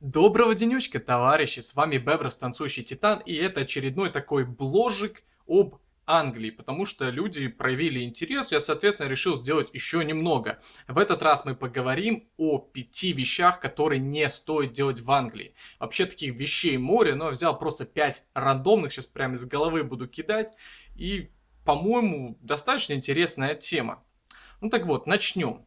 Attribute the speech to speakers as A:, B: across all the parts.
A: Доброго денечка, товарищи! С вами Беброс, танцующий титан, и это очередной такой бложик об Англии, потому что люди проявили интерес, я, соответственно, решил сделать еще немного. В этот раз мы поговорим о пяти вещах, которые не стоит делать в Англии. Вообще таких вещей море, но я взял просто пять рандомных, сейчас прямо из головы буду кидать, и, по-моему, достаточно интересная тема. Ну так вот, начнем.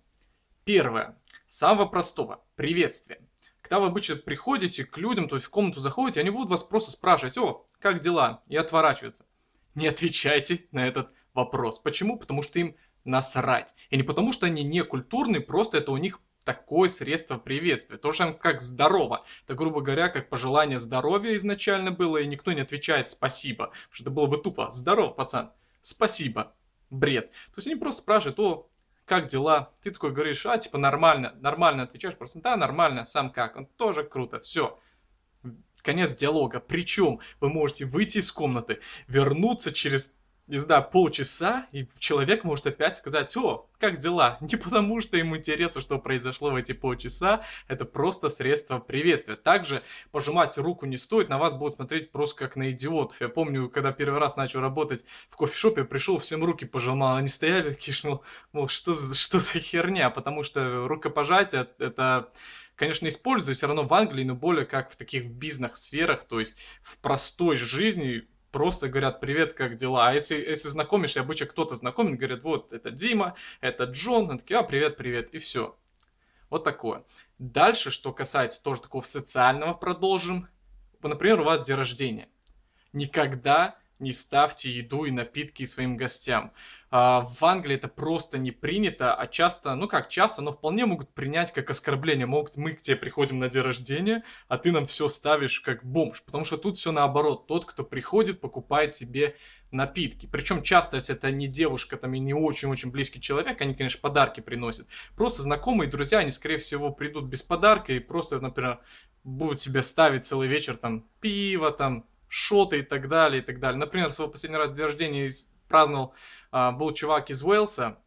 A: Первое. Самого простого. Приветствие когда вы обычно приходите к людям, то есть в комнату заходите, они будут вас просто спрашивать, о, как дела, и отворачиваться. Не отвечайте на этот вопрос. Почему? Потому что им насрать. И не потому, что они не культурные, просто это у них такое средство приветствия. То же как здорово. Это, грубо говоря, как пожелание здоровья изначально было, и никто не отвечает спасибо. Потому что это было бы тупо. "Здорово, пацан. Спасибо. Бред. То есть они просто спрашивают, о, как дела? Ты такой говоришь, а, типа, нормально, нормально отвечаешь, просто, да, нормально, сам как, он тоже круто, все. Конец диалога. Причем вы можете выйти из комнаты, вернуться через не знаю, полчаса, и человек может опять сказать, о, как дела? Не потому, что ему интересно, что произошло в эти полчаса, это просто средство приветствия. Также пожимать руку не стоит, на вас будут смотреть просто как на идиотов. Я помню, когда первый раз начал работать в кофешопе, пришел, всем руки пожимал, они стояли такие, мол, мол что, что за херня, потому что рукопожатие это конечно, использую все равно в Англии, но более как в таких бизнес-сферах, то есть в простой жизни просто говорят «Привет, как дела?». А если, если знакомишь, и обычно кто-то знакомит, говорят «Вот, это Дима, это Джон». Они такие «А, привет, привет». И все. Вот такое. Дальше, что касается тоже такого социального, продолжим. Например, у вас день рождения. Никогда не ставьте еду и напитки своим гостям. А, в Англии это просто не принято, а часто, ну как часто, но вполне могут принять как оскорбление. Могут мы к тебе приходим на день рождения, а ты нам все ставишь как бомж. Потому что тут все наоборот. Тот, кто приходит, покупает тебе напитки. Причем часто, если это не девушка там и не очень-очень близкий человек, они, конечно, подарки приносят. Просто знакомые, друзья, они, скорее всего, придут без подарка и просто, например, будут тебе ставить целый вечер там пиво, там шоты и так далее, и так далее. Например, свой последний раз день рождения праздновал, а, был чувак из Уэльса,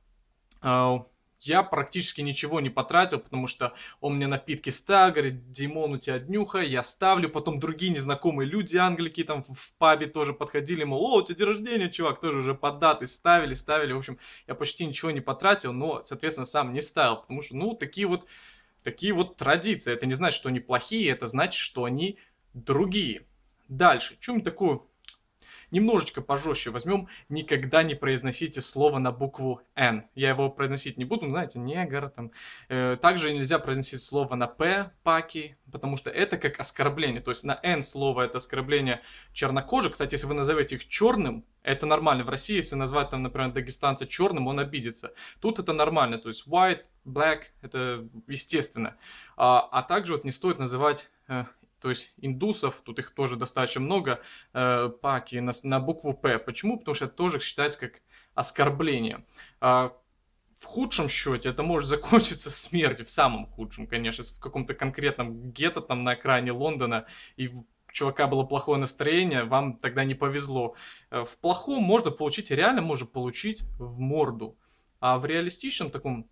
A: а, я практически ничего не потратил, потому что он мне напитки ста, говорит, Димон, у тебя днюха, я ставлю. Потом другие незнакомые люди, англики там в пабе тоже подходили, мол, о, у тебя день рождения, чувак, тоже уже под даты ставили, ставили. В общем, я почти ничего не потратил, но, соответственно, сам не ставил, потому что, ну, такие вот, такие вот традиции. Это не значит, что они плохие, это значит, что они другие. Дальше, че-нибудь такое немножечко пожестче возьмем. Никогда не произносите слово на букву N. Я его произносить не буду, знаете, негр там. Э, также нельзя произносить слово на П, паки, потому что это как оскорбление. То есть на N слово это оскорбление чернокожих. Кстати, если вы назовете их черным, это нормально. В России, если назвать там, например, дагестанца черным, он обидится. Тут это нормально. То есть white, black, это естественно. А, а также вот не стоит называть э, то есть индусов, тут их тоже достаточно много, э, паки на, на букву П. Почему? Потому что это тоже считается как оскорбление. Э, в худшем счете это может закончиться смертью, в самом худшем, конечно, в каком-то конкретном гетто там на окраине Лондона, и у чувака было плохое настроение, вам тогда не повезло. Э, в плохом можно получить, реально можно получить в морду. А в реалистичном таком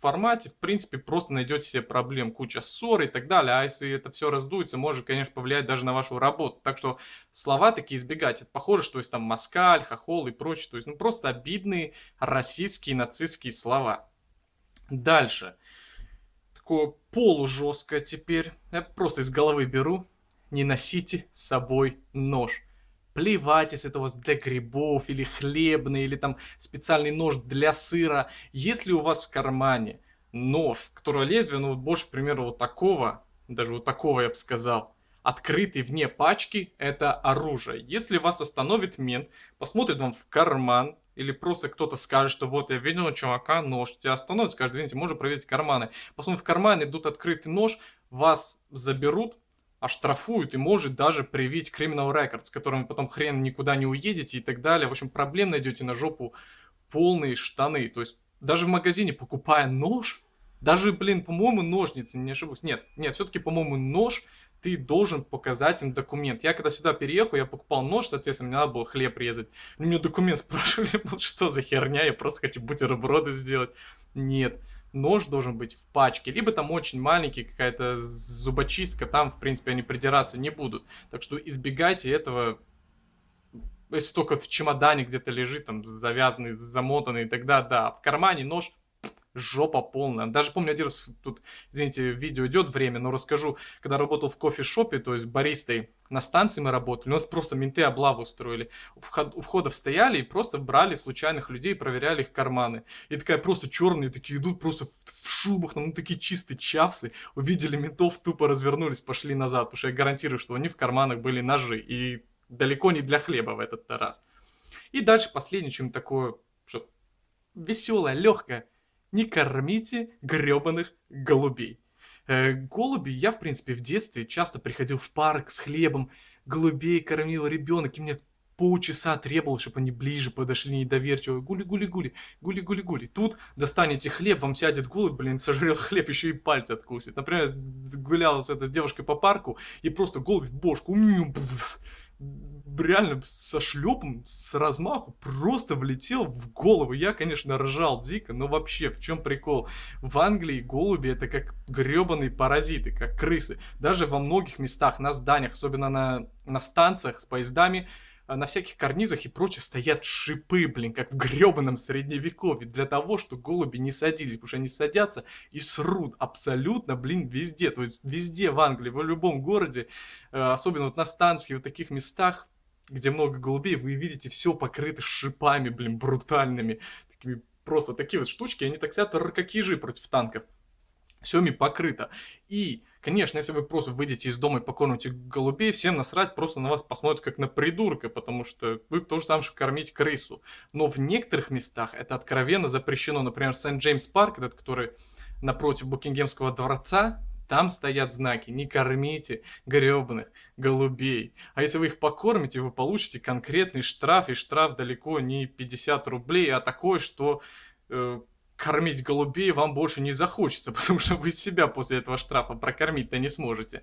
A: формате, в принципе, просто найдете себе проблем, куча ссор и так далее. А если это все раздуется, может, конечно, повлиять даже на вашу работу. Так что слова такие избегать. Это похоже, что есть там москаль, хохол и прочее. То есть, ну, просто обидные российские, нацистские слова. Дальше. Такое полужесткое теперь. Я просто из головы беру. Не носите с собой нож Плевать, если это у вас для грибов или хлебный, или там специальный нож для сыра. Если у вас в кармане нож, которого лезвие, ну вот больше, к примеру, вот такого, даже вот такого я бы сказал, открытый вне пачки, это оружие. Если вас остановит мент, посмотрит вам в карман, или просто кто-то скажет, что вот я видел у чувака нож, тебя остановит, скажет, видите, можно проверить карманы. Посмотрим, в карман идут открытый нож, вас заберут, оштрафуют и может даже привить криминал рекорд, с которым потом хрен никуда не уедете и так далее. В общем, проблем найдете на жопу полные штаны. То есть даже в магазине, покупая нож, даже, блин, по-моему, ножницы, не ошибусь. Нет, нет, все-таки, по-моему, нож ты должен показать им документ. Я когда сюда переехал, я покупал нож, соответственно, мне надо было хлеб резать. Мне документ спрашивали, что за херня, я просто хочу бутерброды сделать. Нет нож должен быть в пачке, либо там очень маленький какая-то зубочистка, там, в принципе, они придираться не будут. Так что избегайте этого, если только в чемодане где-то лежит, там, завязанный, замотанный, тогда да, в кармане нож жопа полная. Даже помню один раз, тут, извините, видео идет время, но расскажу, когда работал в кофе-шопе, то есть баристой, на станции мы работали, у нас просто менты облаву устроили. У входов стояли и просто брали случайных людей, проверяли их карманы. И такая просто черные такие идут, просто в, в шубах, ну такие чистые чавсы. Увидели ментов, тупо развернулись, пошли назад. Потому что я гарантирую, что у них в карманах были ножи. И далеко не для хлеба в этот раз. И дальше последнее, чем такое, что веселое, легкое не кормите гребаных голубей. Э, голуби я, в принципе, в детстве часто приходил в парк с хлебом, голубей кормил ребенок, и мне полчаса требовал, чтобы они ближе подошли недоверчиво. Гули-гули-гули, гули-гули-гули. Тут достанете хлеб, вам сядет голубь, блин, сожрет хлеб, еще и пальцы откусит. Например, гулял с этой девушкой по парку, и просто голубь в бошку реально со шлепом, с размаху просто влетел в голову. Я, конечно, ржал дико, но вообще, в чем прикол? В Англии голуби это как гребаные паразиты, как крысы. Даже во многих местах, на зданиях, особенно на, на станциях с поездами, э, на всяких карнизах и прочее стоят шипы, блин, как в гребаном средневековье, для того, что голуби не садились, потому что они садятся и срут абсолютно, блин, везде, то есть везде в Англии, в любом городе, э, особенно вот на станции, в таких местах, где много голубей, вы видите все покрыто шипами, блин, брутальными. Такими, просто такие вот штучки, они так сядут, какие же против танков. Все ими покрыто. И, конечно, если вы просто выйдете из дома и покормите голубей, всем насрать, просто на вас посмотрят как на придурка, потому что вы тоже сам же кормить крысу. Но в некоторых местах это откровенно запрещено. Например, Сент-Джеймс Парк, этот, который напротив Букингемского дворца, там стоят знаки «Не кормите гребных голубей». А если вы их покормите, вы получите конкретный штраф, и штраф далеко не 50 рублей, а такой, что э, кормить голубей вам больше не захочется, потому что вы себя после этого штрафа прокормить-то не сможете.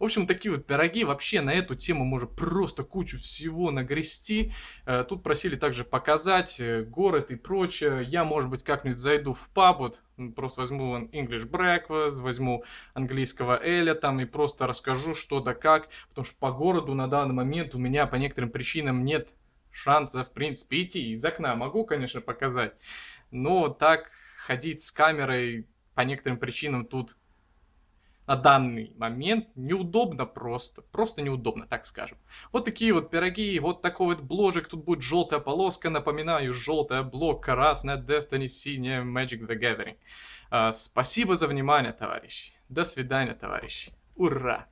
A: В общем, такие вот пироги. Вообще на эту тему можно просто кучу всего нагрести. Э, тут просили также показать э, город и прочее. Я, может быть, как-нибудь зайду в паб, вот, просто возьму English Breakfast, возьму английского Эля там и просто расскажу что да как, потому что по городу на данный момент у меня по некоторым причинам нет шанса, в принципе, идти из окна. Могу, конечно, показать. Но ну, так ходить с камерой по некоторым причинам тут на данный момент неудобно просто. Просто неудобно, так скажем. Вот такие вот пироги, вот такой вот бложек Тут будет желтая полоска, напоминаю, желтая блок, красная Destiny, синяя Magic the Gathering. Uh, спасибо за внимание, товарищи. До свидания, товарищи. Ура!